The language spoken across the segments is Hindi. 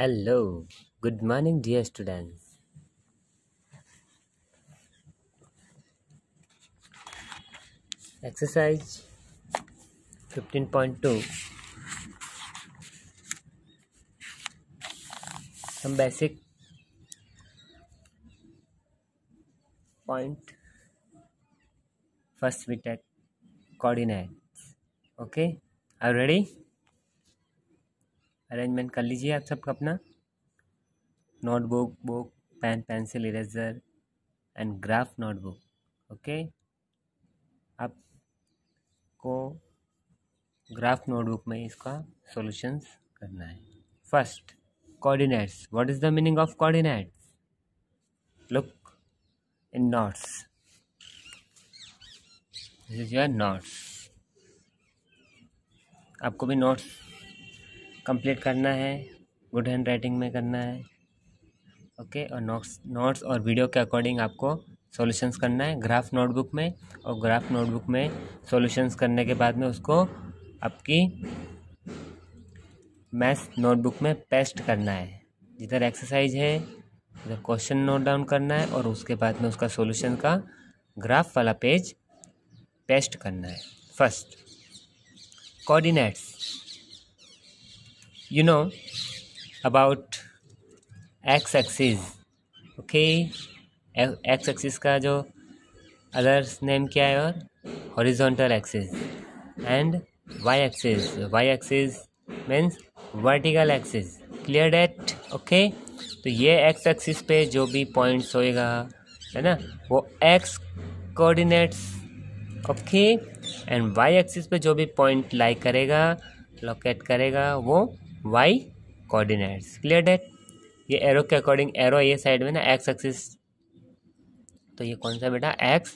Hello, good morning, dear students. Exercise 15.2 Some basic point. First, we take coordinates. Okay, are you ready? Arrangement कर लीजिए आप सबका अपना notebook book pen pencil eraser and graph notebook okay आप को ग्राफ नोटबुक में इसका सॉल्यूशंस करना है first coordinates what is the meaning of coordinates look in notes this is your notes आपको भी नोट्स कंप्लीट करना है गुड हैंड राइटिंग में करना है ओके और नोट्स नोट्स और वीडियो के अकॉर्डिंग आपको सॉल्यूशंस करना है ग्राफ नोटबुक में और ग्राफ नोटबुक में सॉल्यूशंस करने के बाद में उसको आपकी मैथ नोटबुक में पेस्ट करना है जिधर एक्सरसाइज है उधर क्वेश्चन नोट डाउन करना है और उसके बाद में उसका सॉल्यूशन का ग्राफ वाला पेज पेस्ट करना है first coordinates you know about x axis okay x axis का जो अदर्स नेम क्या है और horizontal axis and Y axis Y axis means vertical axis clear that okay तो ये एक्स एक्सिस पे जो भी पॉइंट्स होएगा है ना वो X coordinates okay and Y axis पे जो भी पॉइंट लाइक करेगा लोकेट करेगा वो वाई कोऑर्डिनेट्स क्लियर डेट ये एरो के अकॉर्डिंग एरो ये साइड में ना एक्स एक्सिस तो ये कौन सा बेटा एक्स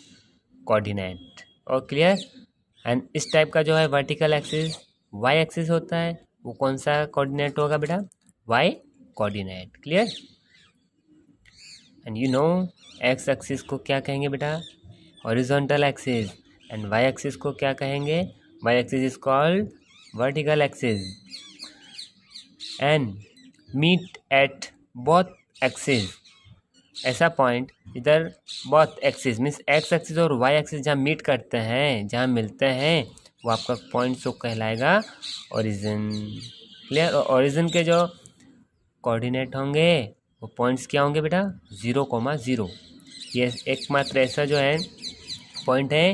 कोऑर्डिनेट और क्लियर एंड इस टाइप का जो है वर्टिकल एक्सिस वाई एक्सिस होता है वो कौन सा कोऑर्डिनेट होगा बेटा Y coordinate clear and you know X axis को क्या कहेंगे बेटा horizontal axis and Y axis को क्या कहेंगे Y axis is called vertical axis and meet at बहुत एक्सेस ऐसा पॉइंट इधर बहुत एक्सिस मीन्स एक्स एक्सिस और वाई एक्सिस जहाँ मीट करते हैं जहाँ मिलते हैं वो आपका पॉइंट शो कहलाएगा ओरिजिन क्लियर ओरिजिन के जो कोऑर्डिनेट होंगे वो पॉइंट्स क्या होंगे बेटा ज़ीरो कोमा ज़ीरो ये एकमात्र ऐसा जो है पॉइंट है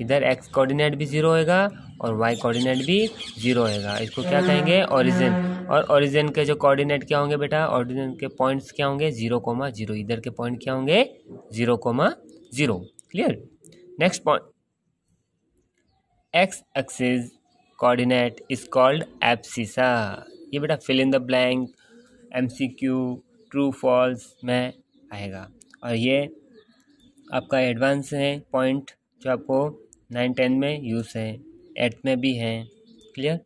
इधर एक्स कोऑर्डिनेट भी ज़ीरो होएगा और वाई कोऑर्डिनेट भी ज़ीरो होएगा इसको क्या कहेंगे ओरिजिन और ओरिजिन के जो कोऑर्डिनेट क्या होंगे बेटा ओरिजिन के पॉइंट्स क्या होंगे जीरो कोमा जीरो इधर के पॉइंट क्या होंगे zero comma zero clear next point X axis coordinate is called abscissa ये बेटा fill in the blank MCQ true false में आएगा और ये आपका एडवांस है पॉइंट जो आपको नाइन टेन में यूज़ है एट में भी है क्लियर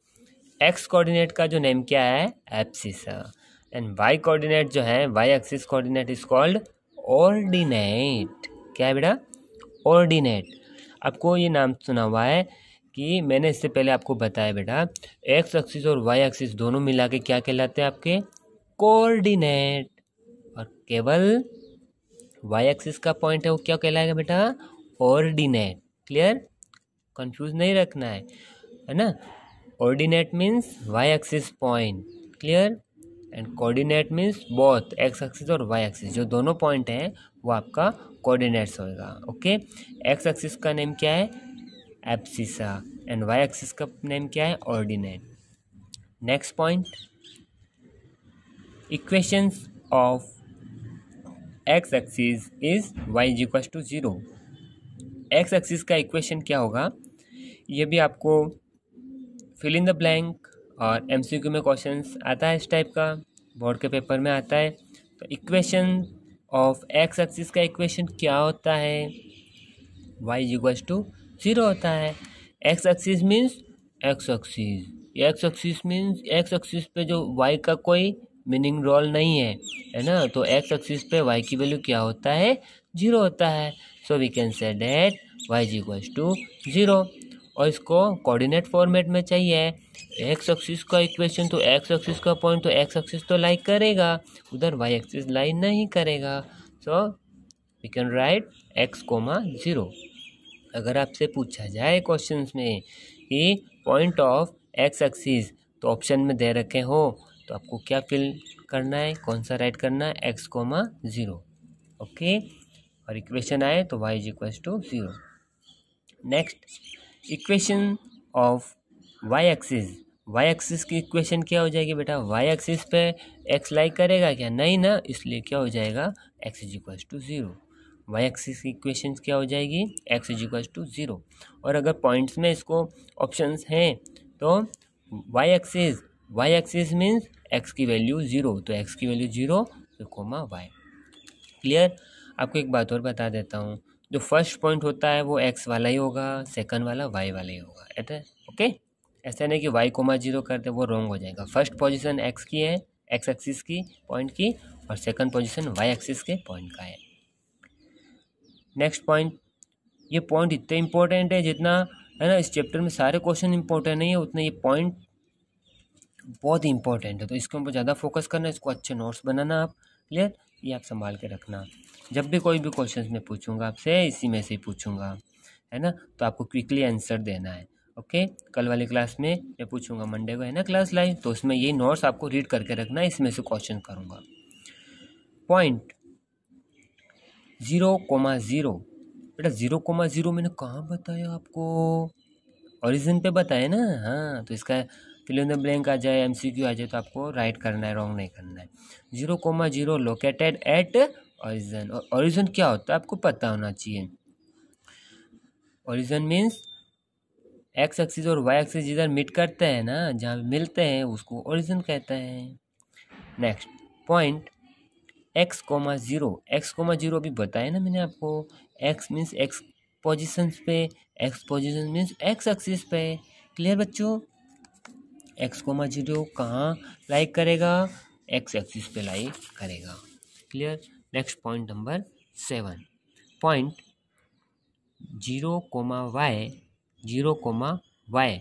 एक्स कोऑर्डिनेट का जो नेम क्या है एप्सिस एंड वाई कोऑर्डिनेट जो है Y axis coordinate is called ordinate क्या है बेटा ऑर्डिनेट आपको ये नाम सुना हुआ है कि मैंने इससे पहले आपको बताया बेटा एक्स एक्सिस और वाई एक्सिस दोनों मिला के क्या कहलाते हैं आपके कोऑर्डिनेट और केवल वाई एक्सिस का पॉइंट है वो क्या कहलाएगा बेटा ऑर्डिनेट क्लियर कंफ्यूज नहीं रखना है है ना ordinate means Y axis point clear and coordinate means both X axis और वाई एक्सिस जो दोनों पॉइंट हैं वो आपका कोऑर्डिनेट्स होएगा ओके एक्स एक्सिस का नेम क्या है एप्सिसा एंड वाई एक्सिस का नेम क्या है ordinate next point equations of X axis is Y is equal to zero X axis का इक्वेशन क्या होगा ये भी आपको फिल इन द ब्लैंक और एम सी क्यू में क्वेश्चन आता है इस टाइप का बोर्ड के पेपर में आता है तो इक्वेशन ऑफ एक्स एक्सिस का इक्वेशन क्या होता है वाई इक्वल्स टू ज़ीरो होता है X axis means X axis X axis means X axis पे जो वाई का कोई मीनिंग रोल नहीं है है ना तो एक्स एक्सिस पे वाई की वैल्यू क्या होता है जीरो होता है so we can say that Y equals to zero और इसको कोऑर्डिनेट फॉर्मेट में चाहिए एक्स एक्सिस का इक्वेशन तो एक्स एक्सिस का पॉइंट तो एक्स एक्सिस तो लाइक करेगा उधर वाई एक्सिस लाइन नहीं करेगा so we can write X comma zero अगर आपसे पूछा जाए क्वेश्चन में कि पॉइंट ऑफ एक्स एक्सिस तो ऑप्शन में दे रखे हो तो आपको क्या फिल करना है कौन सा राइट करना है एक्स कोमा ज़ीरो ओके और इक्वेशन आए तो Y is equals to zero next equation of Y axis Y axis की इक्वेशन क्या हो जाएगी बेटा वाई एक्सिस पे एक्स लाइक करेगा क्या नहीं ना इसलिए क्या हो जाएगा X is equal to zero Y axis की इक्वेशन क्या हो जाएगी X is equal to zero और अगर पॉइंट्स में इसको ऑप्शन हैं तो Y axis Y axis means X की वैल्यू ज़ीरो तो एक्स की वैल्यू ज़ीरो तो कोमा वाई क्लियर आपको एक बात और बता देता हूँ जो फर्स्ट पॉइंट होता है वो एक्स वाला ही होगा सेकंड वाला वाई वाला ही होगा ऐसा ओके ऐसा नहीं कि वाई कोमा जीरो करते वो रॉन्ग हो जाएगा फर्स्ट पोजीशन एक्स की है एक्स एक्सिस की पॉइंट की और सेकंड पोजीशन वाई एक्सिस के पॉइंट का है नेक्स्ट पॉइंट ये पॉइंट इतने इम्पोर्टेंट है जितना है ना इस चैप्टर में सारे क्वेश्चन इंपॉर्टेंट नहीं है उतना ये पॉइंट बहुत ही इंपॉर्टेंट है तो इसके ऊपर ज़्यादा फोकस करना इसको अच्छे नोट्स बनाना आप क्लियर ये आप संभाल के रखना जब भी कोई भी क्वेश्चन मैं पूछूंगा आपसे इसी में से ही पूछूंगा है ना तो आपको क्विकली आंसर देना है ओके कल वाली क्लास में मैं पूछूंगा मंडे को है ना क्लास लाइव तो उसमें ये नोट्स आपको रीड करके रखना है इसमें से क्वेश्चन करूँगा पॉइंट ज़ीरो कोमा ज़ीरो बेटा ज़ीरो कोमा ज़ीरो मैंने कहाँ बताया आपको ऑरिजिन पे बताया ना हाँ तो इसका फिल ब्लैंक आ जाए एमसीक्यू आ जाए तो आपको राइट करना है रॉन्ग नहीं करना है zero comma zero located at origin और ऑरिजन क्या होता है आपको पता होना चाहिए ऑरिजन मीन्स एक्स एक्सिस और वाई एक्सिस जिधर मिट करते हैं ना जहाँ मिलते हैं उसको ओरिजन कहते हैं next point X comma zero X comma zero अभी बताया ना मैंने आपको एक्स मीन्स एक्स पोजिशन पे X position means X axis पे क्लियर बच्चों एक्स कोमा ज़ीरो कहाँ लाइक करेगा एक्स एक्सिस पे लाइक करेगा clear next point number seven point zero comma Y zero comma Y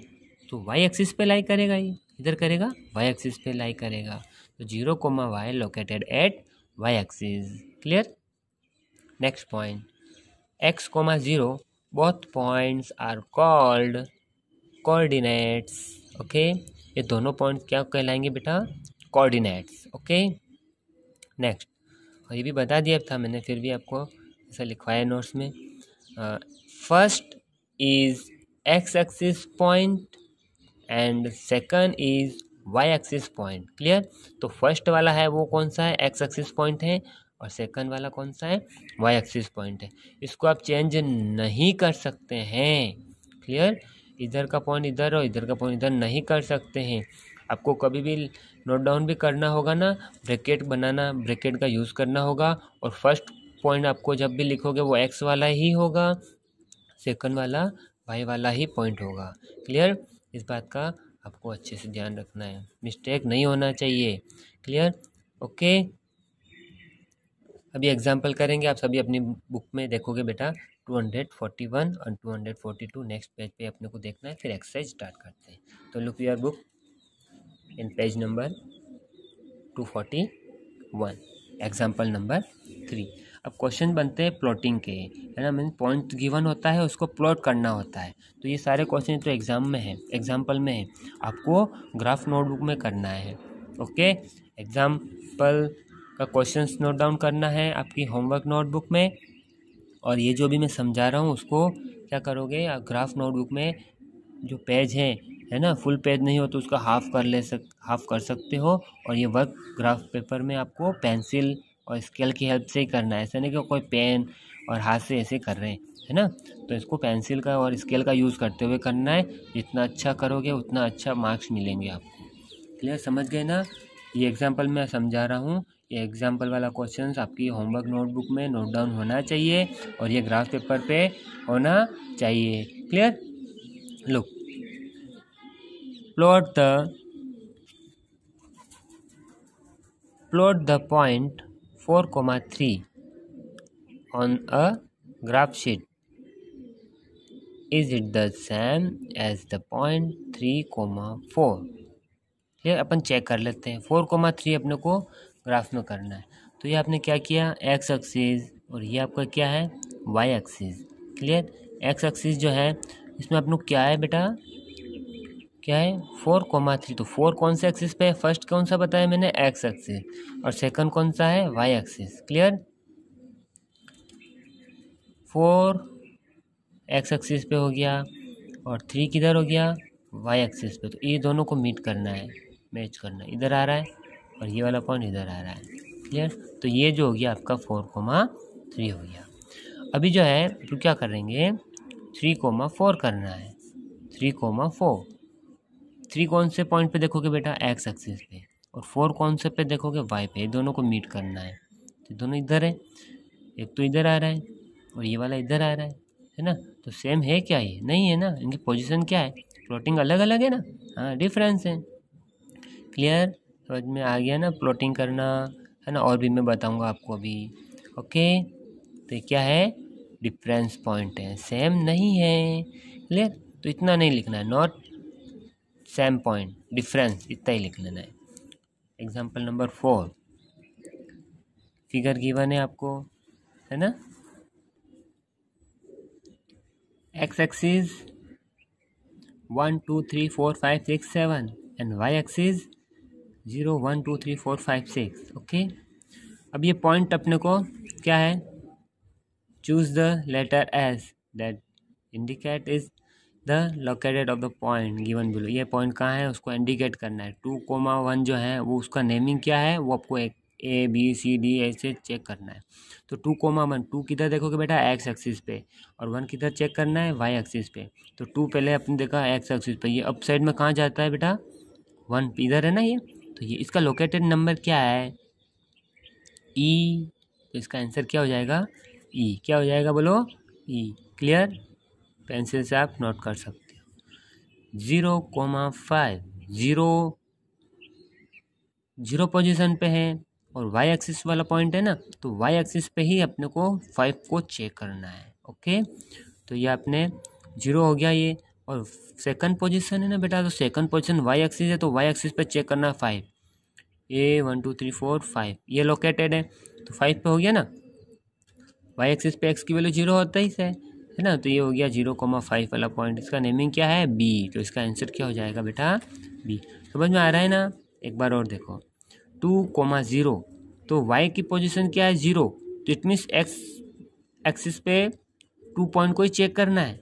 तो वाई एक्सिस पे लाई करेगा ये इधर करेगा वाई एक्सिस पे लाई करेगा तो zero comma Y located at Y axis clear next point X comma zero both points are called coordinates okay ये दोनों पॉइंट क्या कहलाएंगे बेटा कोऑर्डिनेट्स ओके नेक्स्ट और ये भी बता दिया था मैंने फिर भी आपको ऐसा लिखवाया नोट्स में first is X axis point and second is Y axis point clear तो फर्स्ट वाला है वो कौन सा है एक्स एक्सिस पॉइंट है और सेकंड वाला कौन सा है वाई एक्सिस पॉइंट है इसको आप चेंज नहीं कर सकते हैं क्लियर इधर का पॉइंट इधर और इधर का पॉइंट इधर नहीं कर सकते हैं आपको कभी भी नोट डाउन भी करना होगा ना ब्रैकेट बनाना ब्रैकेट का यूज़ करना होगा और फर्स्ट पॉइंट आपको जब भी लिखोगे वो एक्स वाला ही होगा सेकंड वाला वाई वाला ही पॉइंट होगा क्लियर इस बात का आपको अच्छे से ध्यान रखना है मिस्टेक नहीं होना चाहिए क्लियर ओके अभी एग्जाम्पल करेंगे आप सभी अपनी बुक में देखोगे बेटा टू हंड्रेड फोर्टी वन और two hundred forty two next page पे अपने को देखना है फिर एक्सरसाइज स्टार्ट करते हैं तो look your book in page number 241 example number three अब क्वेश्चन बनते हैं प्लॉटिंग के है ना मीन पॉइंट गिवन होता है उसको प्लॉट करना होता है तो ये सारे क्वेश्चन तो एग्ज़ाम में है एग्जाम्पल में है आपको ग्राफ नोटबुक में करना है ओके एग्जाम्पल का क्वेश्चन नोट डाउन करना है आपकी होमवर्क नोटबुक में और ये जो भी मैं समझा रहा हूँ उसको क्या करोगे आप ग्राफ नोटबुक में जो पेज हैं है ना फुल पेज नहीं हो तो उसका हाफ कर ले सक हाफ कर सकते हो और ये वर्क ग्राफ पेपर में आपको पेंसिल और स्केल की हेल्प से ही करना है ऐसा नहीं कि कोई पेन और हाथ से ऐसे कर रहे हैं है ना तो इसको पेंसिल का और स्केल का यूज़ करते हुए करना है जितना अच्छा करोगे उतना अच्छा मार्क्स मिलेंगे आपको क्लियर समझ गए ना ये एग्जाम्पल मैं समझा रहा हूँ ये एग्जाम्पल वाला क्वेश्चन आपकी होमवर्क नोटबुक में नोट डाउन होना चाहिए और ये ग्राफ पेपर पे होना चाहिए क्लियर लो plot the plot the point 4 comma 3 on a graph sheet is it the same as the point 3 four 4 ये अपन चेक कर लेते हैं फोर कोमा थ्री अपने को ग्राफ में करना है तो ये आपने क्या किया एक्स एक्सिस और ये आपका क्या है Y axis clear X axis जो है इसमें अपने लोग क्या है बेटा क्या है फोर कोमा थ्री तो फोर कौन सा एक्सिस पे है फर्स्ट कौन सा बताया मैंने एक्स एक्सिस और सेकंड कौन सा है Y axis clear four X axis पे हो गया और थ्री किधर हो गया वाई एक्सिस पे तो ये दोनों को मीट करना है मैच करना है इधर आ रहा है और ये वाला पॉइंट इधर आ रहा है क्लियर तो ये जो हो गया आपका फोर कोमा थ्री हो गया अभी जो है तो क्या करेंगे थ्री कोमा फोर करना है थ्री कोमा फोर थ्री कौन से पॉइंट पे देखोगे बेटा एक्स एक्सिस पे और फोर कौन से पे देखोगे वाई पे दोनों को मीट करना है तो दोनों इधर है एक तो इधर आ रहा है और ये वाला इधर आ रहा है है ना तो सेम है क्या ये नहीं है ना इनकी पोजिशन क्या है प्लॉटिंग अलग अलग है ना हाँ डिफरेंस है क्लियर समझ में आ गया ना प्लॉटिंग करना है ना और भी मैं बताऊँगा आपको अभी ओके तो क्या है डिफरेंस पॉइंट है सेम नहीं है क्लियर तो इतना नहीं लिखना है नॉट सेम पॉइंट डिफरेंस इतना ही लिख लेना है example number four figure given है आपको है ना X axis one two three four five six seven and Y axis zero one two three four five six okay अब ये पॉइंट अपने को क्या है choose the letters that indicate is the located of the point given below ये पॉइंट कहाँ है उसको इंडिकेट करना है टू कोमा वन जो है वो उसका नेमिंग क्या है वो आपको एक ए बी सी डी ऐसे चेक करना है तो टू कोमा वन टू किधर देखोगे बेटा एक्स एक्सिस पे और वन किधर चेक करना है वाई एक्सिस पे तो टू पहले आपने देखा एक्स एक्सिस पे ये अप साइड में कहाँ जाता है बेटा वन इधर है ना ये तो ये इसका लोकेटेड नंबर क्या है ई e, तो इसका आंसर क्या हो जाएगा ई e, क्या हो जाएगा बोलो ई e, क्लियर पेंसिल से आप नोट कर सकते हो zero comma five zero zero position पे है और वाई एक्सिस वाला पॉइंट है ना तो वाई एक्सिस पे ही अपने को फाइव को चेक करना है ओके तो ये आपने जीरो हो गया ये और सेकंड पोजीशन है ना बेटा तो सेकंड पोजीशन वाई एक्सिस है तो वाई एक्सिस पे चेक करना है five A one two three four five ये लोकेटेड है तो फाइव पे हो गया ना वाई एक्सिस पे एक्स की वैल्यू जीरो होता ही है है ना तो ये हो गया जीरो कॉमा फाइव वाला पॉइंट इसका नेमिंग क्या है बी तो इसका आंसर क्या हो जाएगा बेटा बी तो समझ में आ रहा है ना एक बार और देखो टू कॉमा ज़ीरो तो वाई की पोजीशन क्या है ज़ीरो तो इट मीन्स एक्स एक्सिस पे टू पॉइंट को ही चेक करना है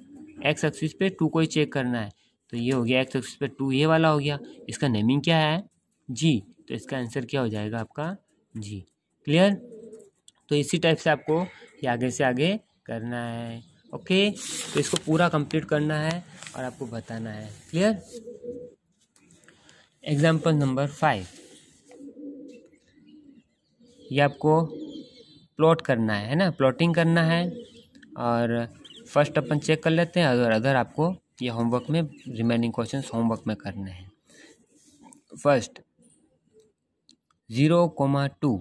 एक्स एक्सिस पे टू को ही चेक करना है तो ये हो गया एक्स एक्सिस पे टू ये वाला हो गया इसका नेमिंग क्या है जी तो इसका आंसर क्या हो जाएगा आपका जी क्लियर तो इसी टाइप से आपको ये आगे से आगे करना है ओके तो इसको पूरा कंप्लीट करना है और आपको बताना है क्लियर एग्जाम्पल नंबर फाइव ये आपको प्लॉट करना है है ना प्लॉटिंग करना है और फर्स्ट अपन चेक कर लेते हैं अगर अगर आपको ये होमवर्क में रिमेनिंग क्वेश्चन होमवर्क में करने हैं first zero comma two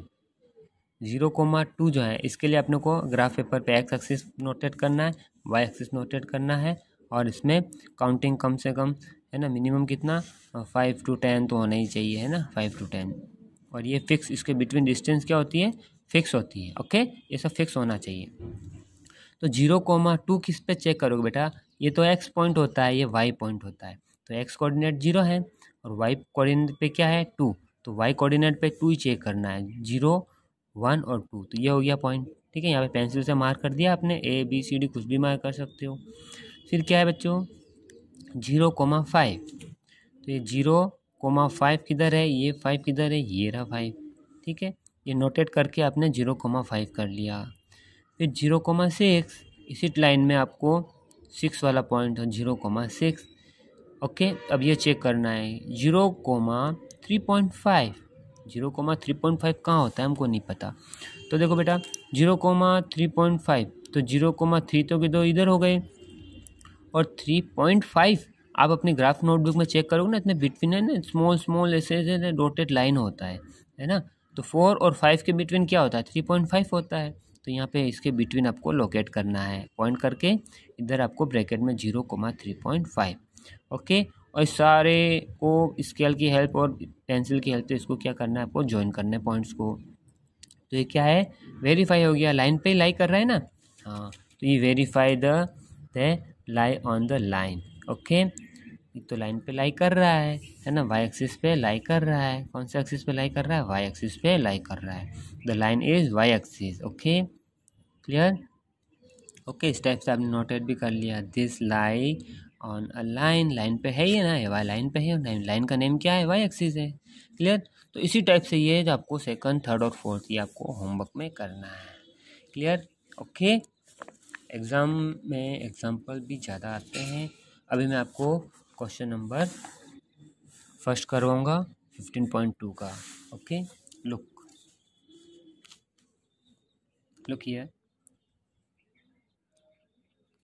zero comma two जो है इसके लिए अपने को ग्राफ पेपर पे एक्स एक्सिस नोटेट करना है वाई एक्सिस नोटेट करना है और इसमें काउंटिंग कम से कम है ना मिनिमम कितना फाइव टू टेन तो होना ही चाहिए है ना फाइव टू टेन और ये फिक्स इसके बिटवीन डिस्टेंस क्या होती है फिक्स होती है ओके ये सब फिक्स होना चाहिए तो जीरो कोमा टू किस पे चेक करोगे बेटा ये तो एक्स पॉइंट होता है ये वाई पॉइंट होता है तो एक्स कोऑर्डिनेट जीरो है और वाई कोऑर्डिनेट पे क्या है टू तो वाई कोऑर्डिनेट पे टू ही चेक करना है जीरो वन और टू तो ये हो गया पॉइंट ठीक है यहाँ पे पेंसिल से मार्क कर दिया आपने ए बी सी डी कुछ भी मार्क कर सकते हो फिर क्या है बच्चों जीरो कोमा फाइव तो ये जीरो कोमा फाइव किधर है ये फाइव किधर है ये रहा फाइव ठीक है ये नोटेट करके आपने जीरो कोमा फाइव कर लिया फिर जीरो कोमा सिक्स इसी लाइन में आपको सिक्स वाला पॉइंट हो जीरो कोमा सिक्स ओके अब ये चेक करना है zero comma three point five zero comma three point five कहाँ होता है हमको नहीं पता तो देखो बेटा zero comma three point five तो जीरो कोमा थ्री तो के दो इधर हो गए और थ्री पॉइंट फाइव आप अपने ग्राफ नोटबुक में चेक करोगे ना इतने बिटवीन है ना स्मॉल स्मॉल ऐसे ऐसे डोटेड लाइन होता है है ना तो फोर और फाइव के बिटवीन क्या होता है थ्री पॉइंट फाइव होता है तो यहाँ पे इसके बिटवीन आपको लोकेट करना है पॉइंट करके इधर आपको ब्रैकेट में zero comma three point five okay और इस सारे को स्केल की हेल्प और पेंसिल की हेल्प से इसको क्या करना है आपको ज्वाइन करना है पॉइंट्स को तो ये क्या है वेरीफाई हो गया लाइन पे लाई कर रहा है ना हाँ तो ये verify the lie on the line okay तो लाइन पे लाई कर रहा है है ना वाई एक्सिस पे लाई कर रहा है कौन से एक्सिस पे लाई कर रहा है वाई एक्सिस पे लाई कर रहा है the line is Y axis okay clear okay steps आपने नोटेड भी कर लिया this lie on a line line पे है ये ना है वाई लाइन पे है लाइन लाइन का नेम क्या है वाई एक्सिस है क्लियर तो इसी टाइप से ये जो आपको सेकंड थर्ड और फोर्थ ये आपको होमवर्क में करना है क्लियर ओके एग्ज़ाम में एग्ज़ाम्पल भी ज़्यादा आते हैं अभी मैं आपको क्वेश्चन नंबर फर्स्ट करवाऊँगा फिफ्टीन पॉइंट टू का ओके लुक लुक ये